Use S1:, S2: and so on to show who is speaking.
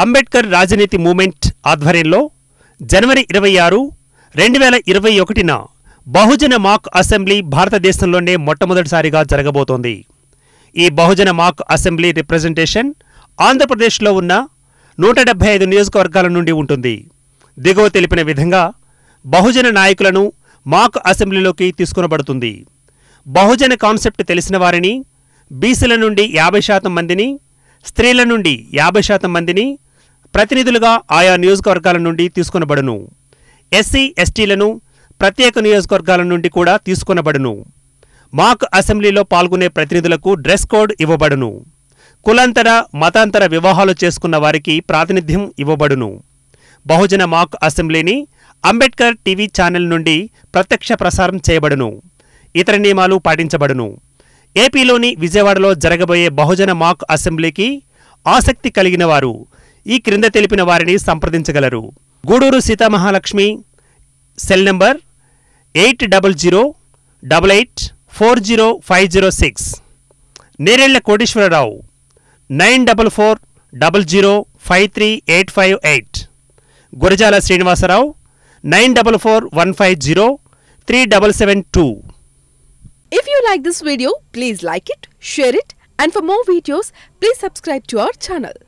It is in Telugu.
S1: అంబేద్కర్ రాజనీతి మూమెంట్ ఆధ్వర్యంలో జనవరి ఇరవై ఆరు రెండు వేల ఇరవై ఒకటిన బహుజన మాక్ అసెంబ్లీ భారతదేశంలోనే మొట్టమొదటిసారిగా జరగబోతోంది ఈ బహుజన మాక్ అసెంబ్లీ రిప్రజెంటేషన్ ఆంధ్రప్రదేశ్లో ఉన్న నూట డెబ్బై ఐదు నియోజకవర్గాల నుండి ఉంటుంది దిగువ తెలిపిన విధంగా బహుజన నాయకులను మాక్ అసెంబ్లీలోకి తీసుకునబడుతుంది బహుజన కాన్సెప్ట్ తెలిసిన వారిని బీసీల నుండి యాభై శాతం మందిని స్త్రీల నుండి యాభై శాతం మందిని ప్రతినిధులుగా ఆయా నియోజకవర్గాల నుండి తీసుకొనబడును ఎస్సీ ఎస్టీలను ప్రత్యేక నియోజకవర్గాల నుండి కూడా తీసుకునబడును మాక్ అసెంబ్లీలో పాల్గొనే ప్రతినిధులకు డ్రెస్ కోడ్ ఇవ్వబడును కులాంతర మతాంతర వివాహాలు చేసుకున్న వారికి ప్రాతినిధ్యం ఇవ్వబడును బహుజన మాక్ అసెంబ్లీని అంబేద్కర్ టీవీ ఛానల్ నుండి ప్రత్యక్ష ప్రసారం చేయబడును ఇతర నియమాలు పాటించబడును ఏపీలోని విజయవాడలో జరగబోయే బహుజన మాక్ అసెంబ్లీకి ఆసక్తి కలిగిన వారు ఈ క్రింద తెలిపిన వారిని సంప్రదించగలరు Guduru Seethamahalakshmi cell number eight double zero double eight four zero five zero six Nerella Koteswararao nine double four double zero five three eight five eight Gurajala Srinivasarao nine double four one five zero three double seven two if you like this video please like it share it and for more videos please subscribe to our channel